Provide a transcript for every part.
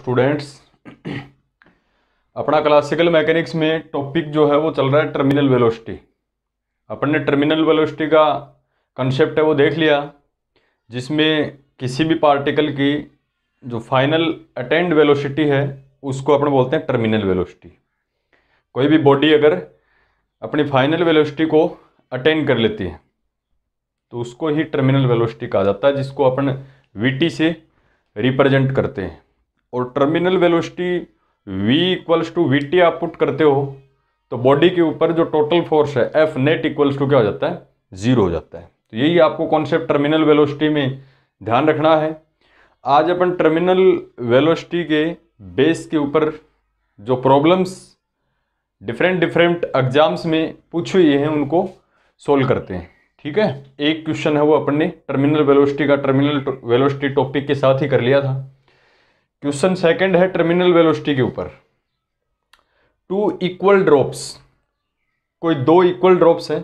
students अपना classical mechanics में topic जो है वो चल रहा है टर्मिनल वेलोसिटी अपन ने टर्मिनल वेलोसिटी का कंसेप्ट है वो देख लिया जिसमें किसी भी पार्टिकल की जो फाइनल अटेंड वेलोसिटी है उसको अपन बोलते हैं टर्मिनल वेलोसिटी कोई भी बॉडी अगर अपनी फाइनल वेलोसिटी को अटेंड कर लेती है तो उसको ही टर्मिनल वेलोसिटी कहा जाता है जिसको अपन वी से रिप्रेजेंट करते हैं और terminal velocity v equals to V T आप पुट करते हो तो बॉडी के ऊपर जो टोटल फोर्स है एफ नेट इक्वल्स टू क्या हो जाता है ज़ीरो हो जाता है तो यही आपको कॉन्सेप्ट टर्मिनल वेलोसिटी में ध्यान रखना है आज अपन टर्मिनल वेलोसिटी के बेस के ऊपर जो प्रॉब्लम्स डिफरेंट डिफरेंट एग्जाम्स में पूछे हुए हैं उनको सोल्व करते हैं ठीक है एक क्वेश्चन है वो अपन ने टर्मिनल वेलोसिटी का टर्मिनल वेलोसिटी टॉपिक के साथ ही कर लिया था क्वेश्चन सेकंड है टर्मिनल वेलोसिटी के ऊपर टू इक्वल ड्रॉप्स कोई दो इक्वल ड्रॉप्स हैं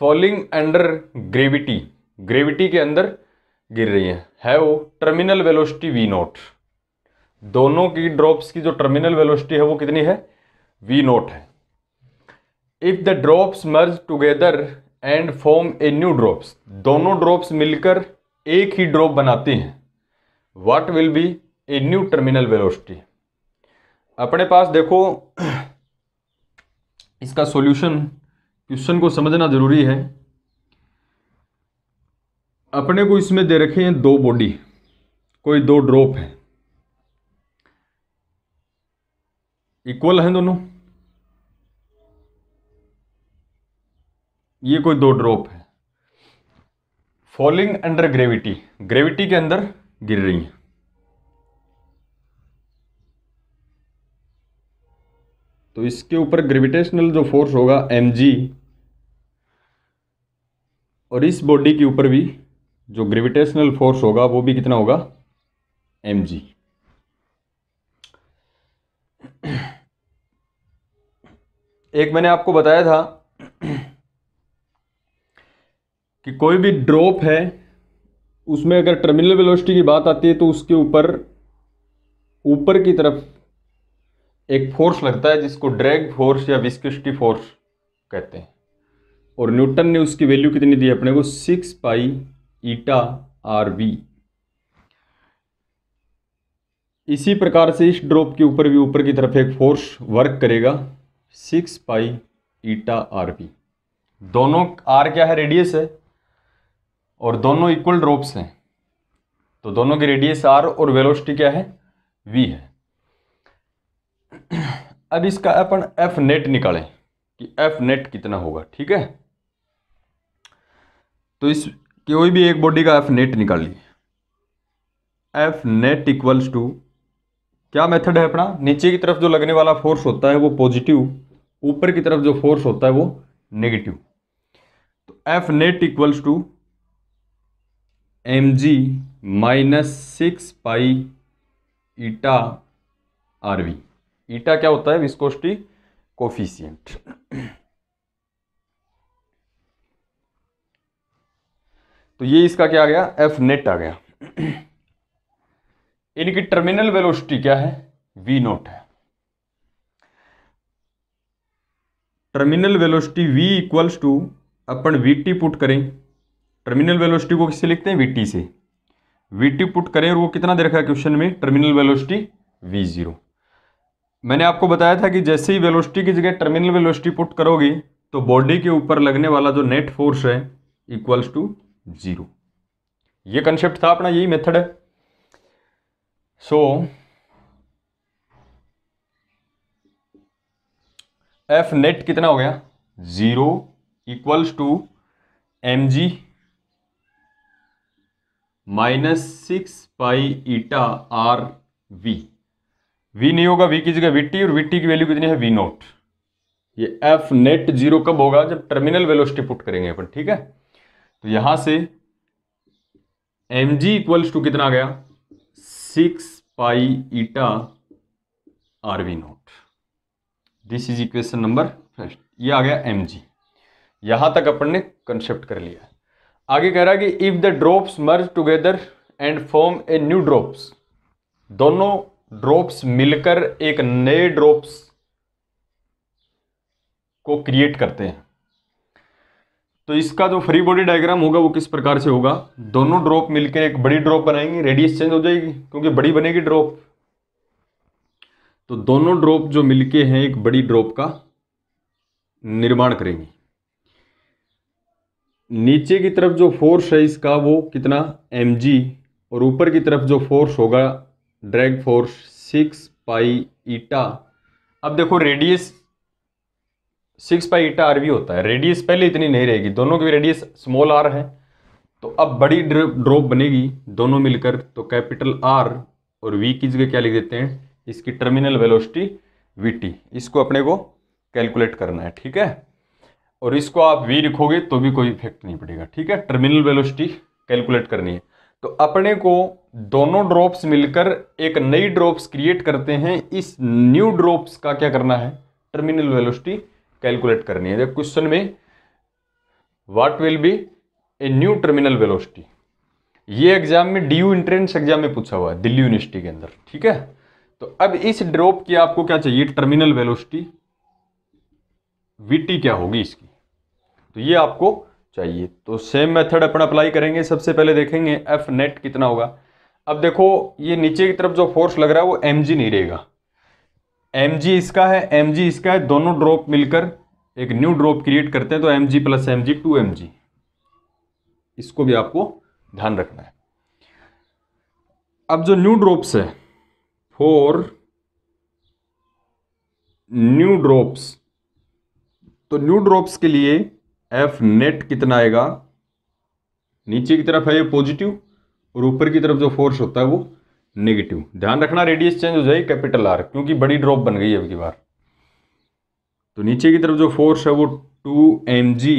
फॉलिंग अंडर ग्रेविटी ग्रेविटी के अंदर गिर रही हैं है वो टर्मिनल वेलोसिटी वी नोट दोनों की ड्रॉप्स की जो टर्मिनल वेलोसिटी है वो कितनी है वी नोट है if the drops merge together and form a new drops दोनों ड्रॉप्स मिलकर एक ही ड्रॉप बनाते हैं what will be a new terminal velocity अपने पास देखो इसका सॉल्यूशन क्वेश्चन को समझना ज़रूरी है अपने को इसमें दे रखे हैं दो बॉडी कोई दो ड्रॉप है इक्वल हैं दोनों ये कोई दो ड्रॉप है फॉलिंग अंडर ग्रेविटी ग्रेविटी के अंदर गिर रही हैं तो इसके ऊपर ग्रेविटेशनल जो फोर्स होगा एम और इस बॉडी के ऊपर भी जो ग्रेविटेशनल फोर्स होगा वो भी कितना होगा एम एक मैंने आपको बताया था कि कोई भी ड्रॉप है उसमें अगर टर्मिनल वेलोसिटी की बात आती है तो उसके ऊपर ऊपर की तरफ एक फोर्स लगता है जिसको ड्रैग फोर्स या विस्किस्टी फोर्स कहते हैं और न्यूटन ने उसकी वैल्यू कितनी दी अपने को six pi eta R V इसी प्रकार से इस ड्रॉप के ऊपर भी ऊपर की तरफ एक फोर्स वर्क करेगा six pi eta R V दोनों आर क्या है रेडियस है और दोनों इक्वल ड्रॉप्स हैं तो दोनों की रेडियस आर और वेलोसिटी क्या है वी है अब इसका अपन एफ नेट निकालें कि एफ नेट कितना होगा ठीक है तो इस कोई भी एक बॉडी का एफ नेट निकाल ली एफ नेट इक्वल्स टू क्या मेथड है अपना नीचे की तरफ जो लगने वाला फोर्स होता है वो पॉजिटिव ऊपर की तरफ जो फोर्स होता है वो नेगेटिव तो F net equals to M G minus six pi eta R V eta क्या होता है विस्कोसिटी कोफिशियंट तो ये इसका क्या आ गया एफ नेट आ गया इनकी टर्मिनल वेलोसिटी क्या है वी नोट है terminal velocity V equals to अपन वी टी पुट करें टर्मिनल वेलोसिटी को किससे लिखते हैं वी टी से वी टी पुट करें और वो कितना दे रखा है क्वेश्चन में टर्मिनल वेलोसिटी वी जीरो मैंने आपको बताया था कि जैसे ही वेलोसिटी की जगह टर्मिनल वेलोसिटी पुट करोगी तो बॉडी के ऊपर लगने वाला जो नेट फोर्स है इक्वल्स टू जीरो ये कंसेप्ट था अपना यही मेथड है सो एफ नेट कितना हो गया zero equals to M G minus six pi eta R V V नहीं होगा वी की जगह वी और वी की वैल्यू कितनी है वी नोट ये एफ नेट जीरो कब होगा जब टर्मिनल वेलोसिटी पुट करेंगे अपन ठीक है तो यहां से एम जी इक्वल्स टू कितना आ गया six pi eta R V naught this is equation number first ये आ गया एम जी यहां तक अपन ने कंसेप्ट कर लिया आगे कह रहा है कि if the drops merge together and form a new drops दोनों ड्रॉप्स मिलकर एक नए ड्रॉप्स को क्रिएट करते हैं तो इसका जो फ्री बॉडी डायग्राम होगा वो किस प्रकार से होगा दोनों ड्रॉप मिलकर एक बड़ी ड्रॉप बनाएंगे रेडियस चेंज हो जाएगी क्योंकि बड़ी बनेगी ड्रॉप तो दोनों ड्रॉप जो मिलके हैं एक बड़ी ड्रॉप का निर्माण करेंगे नीचे की तरफ जो फोर्स है इसका वो कितना एम और ऊपर की तरफ जो फोर्स होगा drag force six pi eta अब देखो radius six pi eta R भी होता है रेडियस पहले इतनी नहीं रहेगी दोनों की रेडियस स्मॉल आर है तो अब बड़ी ड्रॉप बनेगी दोनों मिलकर तो कैपिटल आर और वी की जगह क्या लिख देते हैं इसकी टर्मिनल वेलोसिटी वी इसको अपने को कैलकुलेट करना है ठीक है और इसको आप वी लिखोगे तो भी कोई इफेक्ट नहीं पड़ेगा ठीक है टर्मिनल वेलोसिटी कैलकुलेट करनी है तो अपने को दोनों ड्रॉप्स मिलकर एक नई ड्रॉप्स क्रिएट करते हैं इस न्यू ड्रॉप्स का क्या करना है टर्मिनल वेलोसिटी कैलकुलेट करनी है जब क्वेश्चन में what will be a new terminal velocity ये एग्जाम में डी यू इंट्रेंस एग्जाम में पूछा हुआ है दिल्ली यूनिवर्सिटी के अंदर ठीक है तो अब इस ड्रॉप की आपको क्या चाहिए टर्मिनल वेलोसिटी टी क्या होगी इसकी तो ये आपको चाहिए तो सेम मेथड अपन अप्लाई करेंगे सबसे पहले देखेंगे एफ नेट कितना होगा अब देखो ये नीचे की तरफ जो फोर्स लग रहा है वो एम जी नहीं रहेगा एम जी इसका है एम जी इसका है दोनों ड्रॉप मिलकर एक न्यू ड्रॉप क्रिएट करते हैं तो M G plus M G two M G इसको भी आपको ध्यान रखना है अब जो न्यू ड्रॉप्स है फोर न्यू ड्रॉप्स तो न्यू ड्रॉप्स के लिए एफ नेट कितना आएगा नीचे की तरफ है ये पॉजिटिव और ऊपर की तरफ जो फोर्स होता है वो नेगेटिव ध्यान रखना रेडियस चेंज हो जाए कैपिटल आर क्योंकि बड़ी ड्रॉप बन गई अब की बार तो नीचे की तरफ जो फोर्स है वो टू एम जी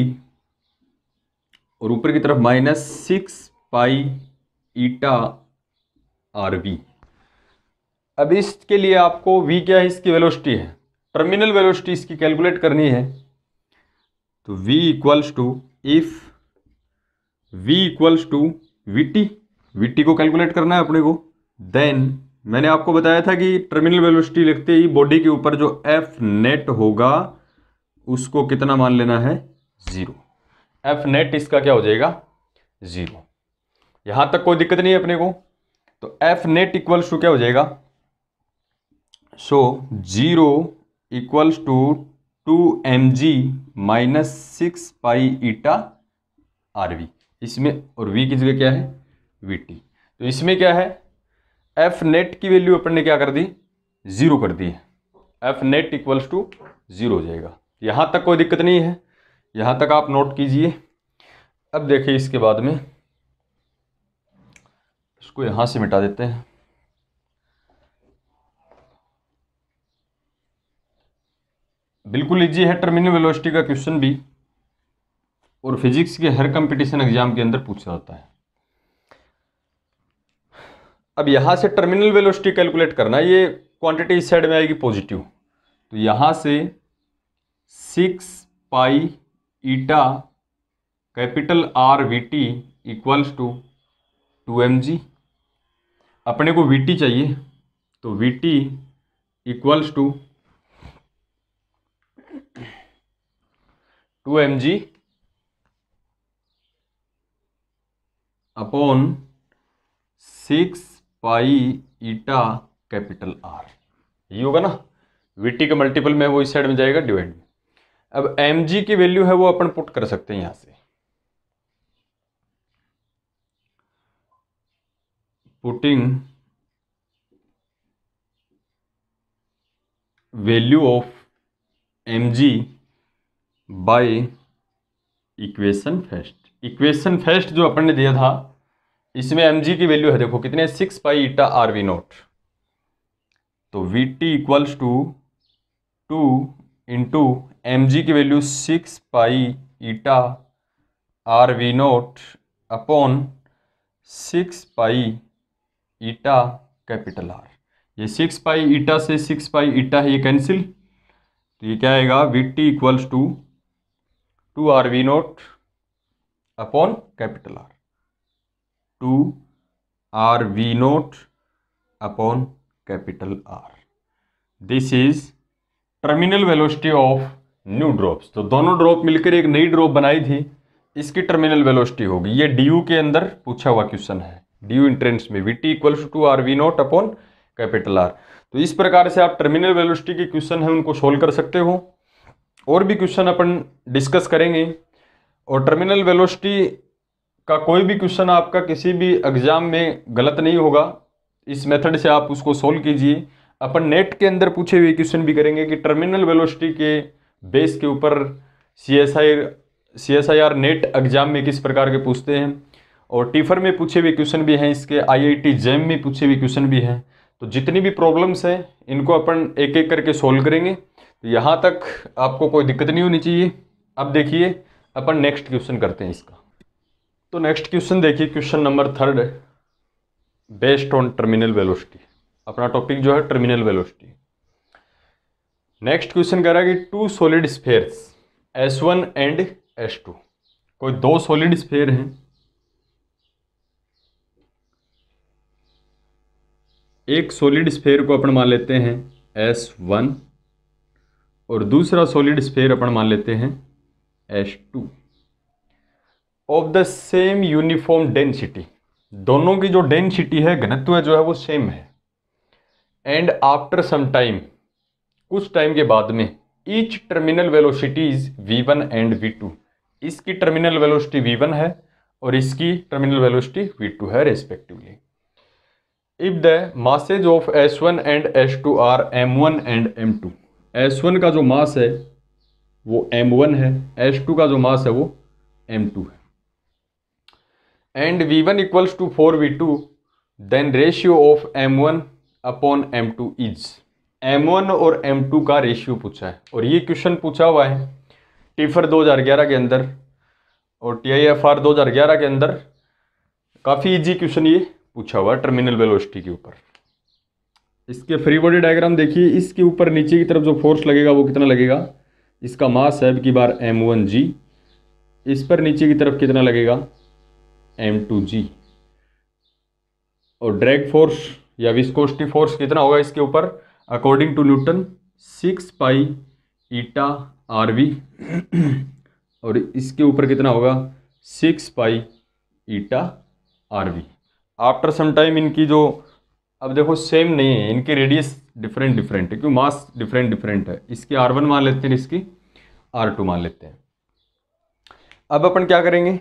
और ऊपर की तरफ minus six pi eta R V अब इसके लिए आपको वी क्या है इसकी वेलोसिटी है टर्मिनल वेलोसिटी इसकी कैलकुलेट करनी है तो v equals to if v equals to V T V T को कैलकुलेट करना है अपने को देन मैंने आपको बताया था कि टर्मिनल वेलोसिटी लिखते ही बॉडी के ऊपर जो एफ नेट होगा उसको कितना मान लेना है ज़ीरो एफ नेट इसका क्या हो जाएगा ज़ीरो यहां तक कोई दिक्कत नहीं है अपने को तो एफ नेट इक्वल्स टू क्या हो जाएगा so zero equals to two M G minus six pi eta R V इसमें और वी की जगह क्या है वी टी तो इसमें क्या है एफ नेट की वैल्यू अपन ने क्या कर दी ज़ीरो कर दी है F net equals to zero हो जाएगा यहाँ तक कोई दिक्कत नहीं है यहाँ तक आप नोट कीजिए अब देखिए इसके बाद में इसको यहाँ से मिटा देते हैं बिल्कुल इजी है टर्मिनल वेलोसिटी का क्वेश्चन भी और फिजिक्स के हर कंपटीशन एग्जाम के अंदर पूछा जाता है अब यहाँ से टर्मिनल वेलोसिटी कैलकुलेट करना ये क्वांटिटी इस साइड में आएगी पॉजिटिव तो यहाँ से six pi eta capital R V T equals to two M G अपने को वी टी चाहिए तो V T equals to two M G upon six pi eta capital R ये होगा ना वीटी के मल्टीपल में वो इस साइड में जाएगा डिवाइड में अब एम जी की वैल्यू है वो अपन पुट कर सकते हैं यहां से putting value of M G by equation first equation first जो अपन ने दिया था इसमें एम जी की वैल्यू है देखो कितने six pi eta R V naught तो V T equals to two into M G की value six pi eta R V naught upon six pi eta capital R ये सिक्स पाई ईटा से six pi ईटा है ये cancel तो ये क्या आएगा V T equals to two R V naught upon capital R two R V naught upon capital R this is terminal velocity of new drops तो दोनों drop मिलकर एक नई ड्रॉप बनाई थी इसकी टर्मिनल वेलोसिटी होगी ये डी के अंदर पूछा हुआ क्वेश्चन है डी यू इंट्रेंस में V T equals to R V naught upon capital R तो इस प्रकार से आप टर्मिनल वेलोसिटी के क्वेश्चन हैं उनको सोल्व कर सकते हो और भी क्वेश्चन अपन डिस्कस करेंगे और टर्मिनल वेलोसिटी का कोई भी क्वेश्चन आपका किसी भी एग्ज़ाम में गलत नहीं होगा इस मेथड से आप उसको सोल्व कीजिए अपन नेट के अंदर पूछे हुए क्वेश्चन भी करेंगे कि टर्मिनल वेलोसिटी के बेस के ऊपर C S I C S I R NET exam में किस प्रकार के पूछते हैं और टीफर में पूछे हुए क्वेश्चन भी हैं इसके आई आई टी जैम में पूछे हुए क्वेश्चन भी हैं तो जितनी भी प्रॉब्लम्स हैं इनको अपन एक एक करके सोल्व करेंगे तो यहाँ तक आपको कोई दिक्कत नहीं होनी चाहिए अब देखिए अपन नेक्स्ट क्वेश्चन करते हैं इसका तो नेक्स्ट क्वेश्चन देखिए question number third based on terminal velocity अपना टॉपिक जो है टर्मिनल वेलोसिटी नेक्स्ट क्वेश्चन कह रहा है कि two solid spheres S one and S two कोई दो सॉलिड स्फेयर हैं एक सॉलिड स्फेयर को अपन मान लेते हैं एस वन और दूसरा सॉलिड स्फेयर अपन मान लेते हैं S two of the same uniform density दोनों की जो डेंसिटी है घनत्व जो है वो सेम है एंड आफ्टर सम टाइम कुछ टाइम के बाद में each terminal velocity is V one and V two इसकी टर्मिनल वेलोसिटी वी वन है और इसकी टर्मिनल वेलोसिटी वी टू है respectively if the masses of S one and S two are M one and M two S one का जो mass है वो M one है एस टू का जो मास है वो एम टू है and V one equals to four V two then ratio of M one upon M two is M one और एम टू का रेशियो पूछा है और ये क्वेश्चन पूछा हुआ है टीफर 2011 के अंदर और टी आई एफ आर दो के अंदर काफ़ी इजी क्वेश्चन ये पूछा हुआ है टर्मिनल वेलोसिटी के ऊपर इसके फ्री बॉडी डायग्राम देखिए इसके ऊपर नीचे की तरफ जो फोर्स लगेगा वो कितना लगेगा इसका मास है की बार एम वन जी इस पर नीचे की तरफ कितना लगेगा एम टू जी और ड्रैग फोर्स या विस्कोस्टी फोर्स कितना होगा इसके ऊपर according to Newton six pi eta R V और इसके ऊपर कितना होगा six pi eta R V after some time इनकी जो अब देखो सेम नहीं है इनके रेडियस डिफरेंट डिफरेंट है क्यों मास डिफरेंट डिफरेंट है इसकी आर वन मान लेते हैं इसकी आर टू मान लेते हैं अब अपन क्या करेंगे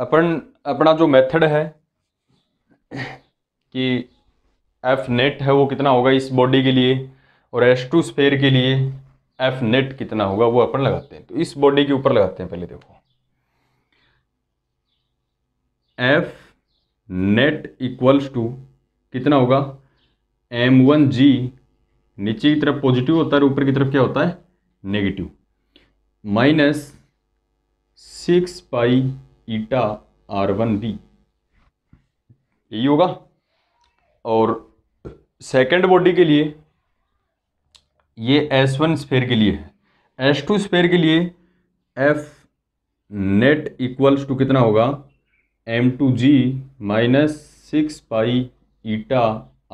अपन अपना जो मेथड है कि एफ नेट है वो कितना होगा इस बॉडी के लिए और एस टू स्पेयर के लिए एफ नेट कितना होगा वो अपन लगाते हैं तो इस बॉडी के ऊपर लगाते हैं पहले देखो एफ नेट इक्वल्स टू कितना होगा एम वन जी नीचे की तरफ पॉजिटिव होता है ऊपर की तरफ क्या होता है negative minus six pi eta R one V यही होगा और सेकेंड बॉडी के लिए ये एस वन स्पेयर के लिए है एस टू स्पेयर के लिए एफ नेट इक्वल्स टू कितना होगा M two G minus six pi eta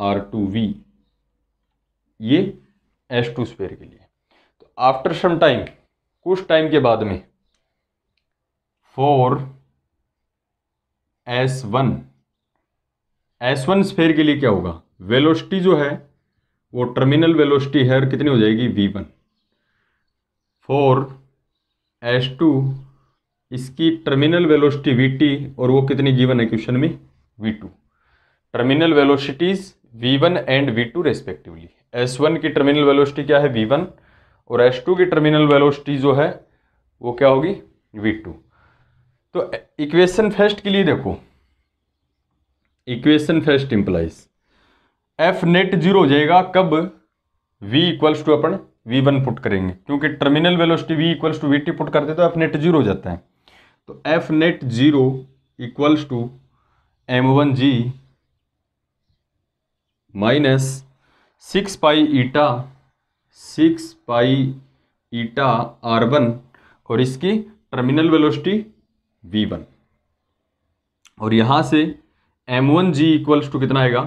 R two V ये एस टू स्पेयर के लिए तो आफ्टर सम टाइम कुछ टाइम के बाद में for S one S one sphere के लिए क्या होगा वेलोसिटी जो है वो टर्मिनल वेलोसिटी है और कितनी हो जाएगी V one for S two इसकी टर्मिनल वेलोसिटी वी टी और वो कितनी गिवन है क्वेश्चन में V two terminal velocities v1 and V two respectively one की टर्मिनल वेलोसिटी क्या है v1 और s2 की टर्मिनल वेलोसिटी जो है वो क्या होगी v2 तो इक्वेशन फर्स्ट के लिए देखो equation first implies f net zero हो जाएगा कब v इक्वल्स टू अपन v1 पुट करेंगे क्योंकि terminal velocity v equals to V T put करते तो f नेट जीरो हो जाता है तो f net zero equals to M one G minus six pi eta six pi eta R one और इसकी टर्मिनल वेलोसिटी वी वन और यहाँ से M one G equals to कितना आएगा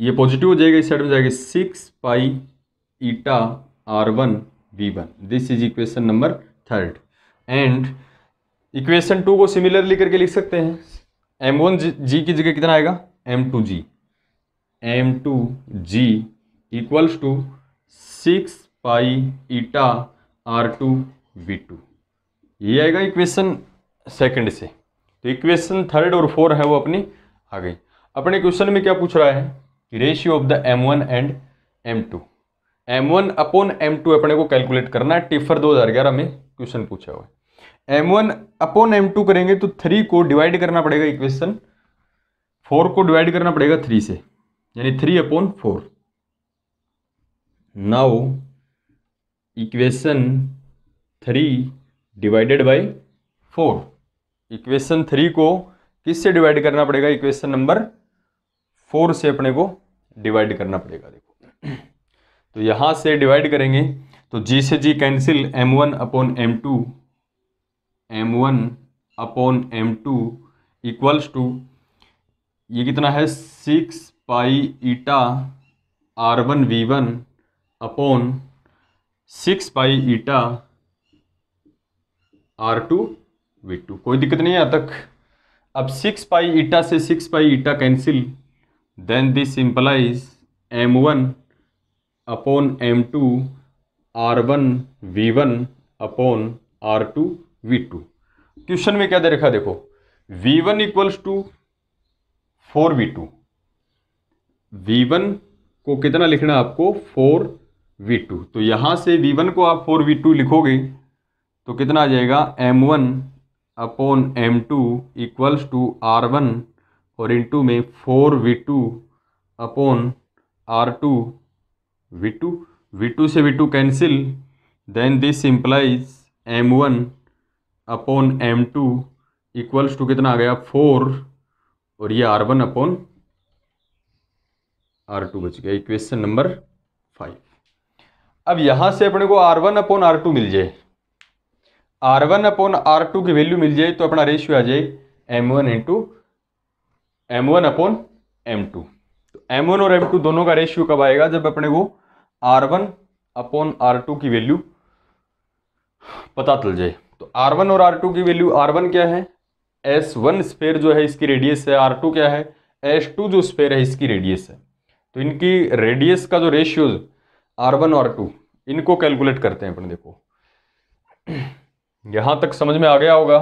ये पॉजिटिव हो जाएगा इस साइड में जाएगा six pi eta R one V one this is equation number third and equation two को सिमिलरली करके लिख सकते हैं एम वन जी की जगह कितना आएगा M two G M two G equals to six pi eta R two V two ये आएगा इक्वेशन सेकंड से तो इक्वेशन थर्ड और फोर है वो अपनी आ गई अपने क्वेश्चन में क्या पूछ रहा है ratio of the M one and M two M one upon M two अपने को कैलकुलेट करना है टिफर दो हज़ार ग्यारह में क्वेश्चन पूछा हुआ है M one upon M two करेंगे तो थ्री को डिवाइड करना पड़ेगा इक्वेशन फोर को डिवाइड करना पड़ेगा थ्री से यानी three upon four now equation three divided by four equation three को किससे डिवाइड करना पड़ेगा इक्वेशन नंबर फोर से अपने को डिवाइड करना पड़ेगा देखो तो यहां से डिवाइड करेंगे तो जी से G cancel M one upon M two M one upon M two equals to ये कितना है six pi eta R one V one upon six pi eta R two V two कोई दिक्कत नहीं यहाँ तक अब सिक्स पाई ईटा से six pi eta cancel then this implies M one upon M two R one V one upon R two V two question में क्या दे रखा देखो V one equals to four V two V one को कितना लिखना है आपको फोर वी टू तो यहाँ से वी वन को आप फोर वी टू लिखोगे तो कितना आ जाएगा M one upon M two equals to R one और इनटू में four V two upon R two V two V two से V two cancel then this implies M one upon M two equals to कितना आ गया four और ये R one upon R two बच गया इक्वेशन नंबर फाइव अब यहां से अपने को R one upon R two मिल जाए R one upon R two की वैल्यू मिल जाए तो अपना रेशियो आ जाए M one into M one upon M two तो एम वन और एम टू दोनों का रेशियो कब आएगा जब अपने को R one upon R two की वैल्यू पता चल जाए तो आर वन और आर टू की वैल्यू आर वन क्या है एस वन स्पेयर जो है इसकी रेडियस है आर टू क्या है एस टू जो स्पेयर है इसकी रेडियस है तो इनकी रेडियस का जो रेशियोज आर वन और टू इनको कैलकुलेट करते हैं अपन देखो यहां तक समझ में आ गया होगा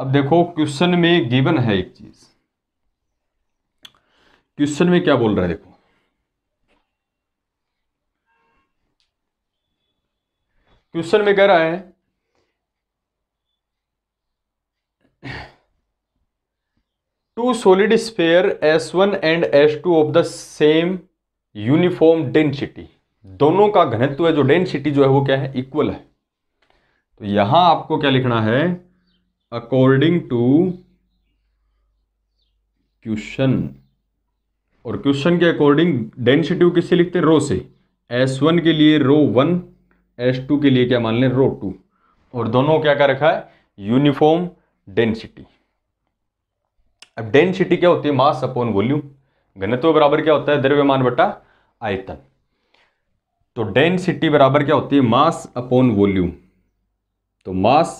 अब देखो क्वेश्चन में गिवन है एक चीज़ क्वेश्चन में क्या बोल रहा है देखो क्वेश्चन में कह रहा है two solid sphere S one and S two of the same uniform density दोनों का घनत्व है जो डेंसिटी जो है वो क्या है इक्वल है तो यहां आपको क्या लिखना है अकॉर्डिंग टू क्वेश्चन और क्वेश्चन के अकॉर्डिंग डेंसिटी को किससे लिखते हैं रो से एस वन के लिए रो वन एस टू के लिए क्या मान लें रो टू और दोनों क्या क्या रखा है यूनिफॉर्म डेंसिटी अब डेंसिटी क्या होती है मास अपॉन वॉल्यूम घनत्व बराबर क्या होता है द्रव्यमान बटा आयतन तो डेंसिटी बराबर क्या होती है मास अपॉन वॉल्यूम तो मास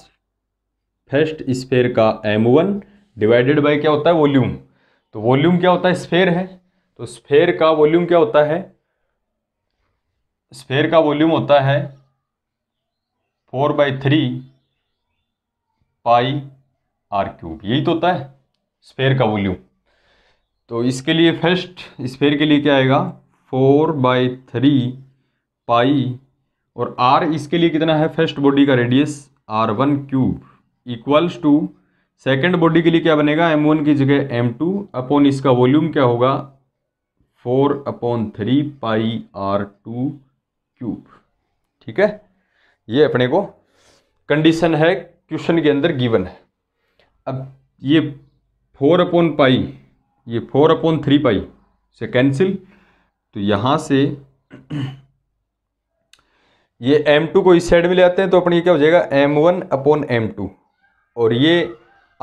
फर्स्ट स्फेयर का एम वन डिवाइडेड बाई क्या होता है वॉल्यूम तो वॉल्यूम क्या होता है स्फेयर है तो स्फेयर का वॉल्यूम क्या होता है स्फेयर का वॉल्यूम होता है four by three pi R cube यही तो होता है स्पेयर का वॉल्यूम तो इसके लिए फर्स्ट स्पेयर के लिए क्या आएगा फोर बाई थ्री पाई और आर इसके लिए कितना है फर्स्ट बॉडी का radius R one cube equals to second body के लिए क्या बनेगा एम वन की जगह एम टू अपॉन इसका वॉल्यूम क्या होगा four upon three pi R two cube ठीक है ये अपने को कंडीशन है क्वेश्चन के अंदर गिवन है अब ये फोर अपॉन पाई ये फोर अपॉन थ्री पाई से कैंसिल तो यहाँ से ये एम टू को इस साइड में ले आते हैं तो ये क्या हो जाएगा M one upon M two और ये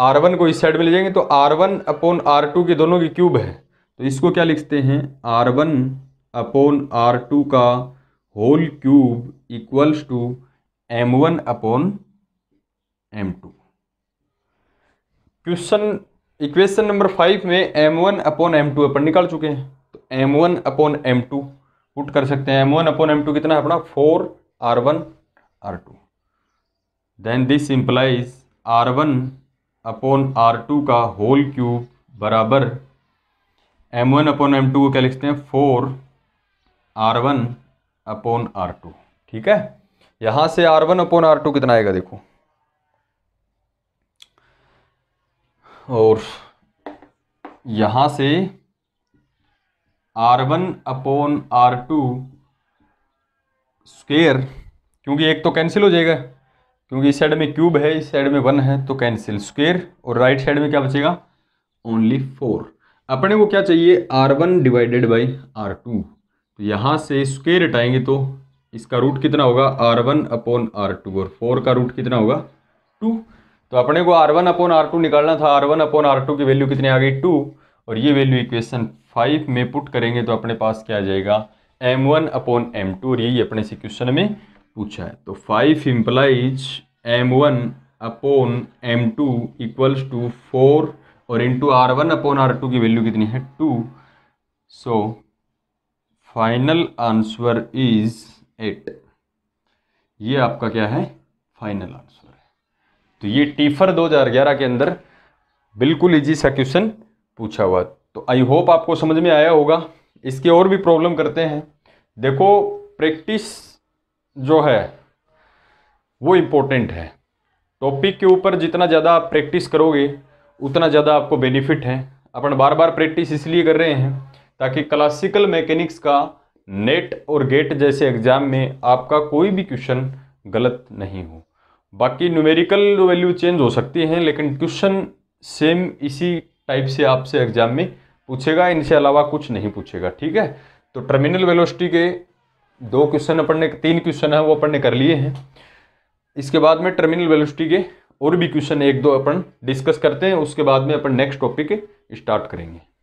आर वन को इस साइड में ले जाएंगे तो R one upon R two के दोनों की क्यूब है तो इसको क्या लिखते हैं R one upon R two का whole cube equals to M one upon M two question equation number five में M one upon M two अपन निकाल चुके हैं तो M one upon M two put कर सकते हैं M one upon M two कितना अपना four R one R two then this implies R one upon R two का होल क्यूब बराबर M one upon M two को क्या लिखते हैं four R one upon R two ठीक है यहाँ से R one upon R two कितना आएगा देखो और यहाँ से R one upon R two square क्योंकि एक तो कैंसिल हो जाएगा क्योंकि इस साइड में क्यूब है इस साइड में वन है तो कैंसिल स्क्वेयर और राइट साइड में क्या बचेगा ओनली फोर अपने को क्या चाहिए R one divided by R two तो यहाँ से स्क्वेयर हटाएंगे तो इसका रूट कितना होगा R one upon R two और फोर का रूट कितना होगा टू तो अपने को R one upon R two निकालना था R one upon R two की वैल्यू कितनी आ गई टू और ये वैल्यू इक्वेशन फाइव में पुट करेंगे तो अपने पास क्या आ जाएगा M one upon M two और यही अपने से क्वेश्चन में पूछा है तो five implies M one upon M two equals to four और into R one upon R two की वैल्यू कितनी है two so final answer is eight ये आपका क्या है फाइनल आंसर तो ये टीफर 2011 के अंदर बिल्कुल इजी सा क्वेश्चन पूछा हुआ तो आई होप आपको समझ में आया होगा इसके और भी प्रॉब्लम करते हैं देखो प्रैक्टिस जो है वो इम्पोर्टेंट है टॉपिक के ऊपर जितना ज़्यादा आप प्रैक्टिस करोगे उतना ज़्यादा आपको बेनिफिट है अपन बार बार प्रैक्टिस इसलिए कर रहे हैं ताकि क्लासिकल मैकेनिक्स का नेट और गेट जैसे एग्ज़ाम में आपका कोई भी क्वेश्चन गलत नहीं हो बाकी न्यूमेरिकल वैल्यू चेंज हो सकती हैं लेकिन क्वेश्चन सेम इसी टाइप से आपसे एग्जाम में पूछेगा इनसे अलावा कुछ नहीं पूछेगा ठीक है तो टर्मिनल वेलोसिटी के दो क्वेश्चन अपन ने तीन क्वेश्चन हैं वो अपन ने कर लिए हैं इसके बाद में टर्मिनल वेलोसिटी के और भी क्वेश्चन एक दो अपन डिस्कस करते हैं उसके बाद में अपन नेक्स्ट टॉपिक स्टार्ट करेंगे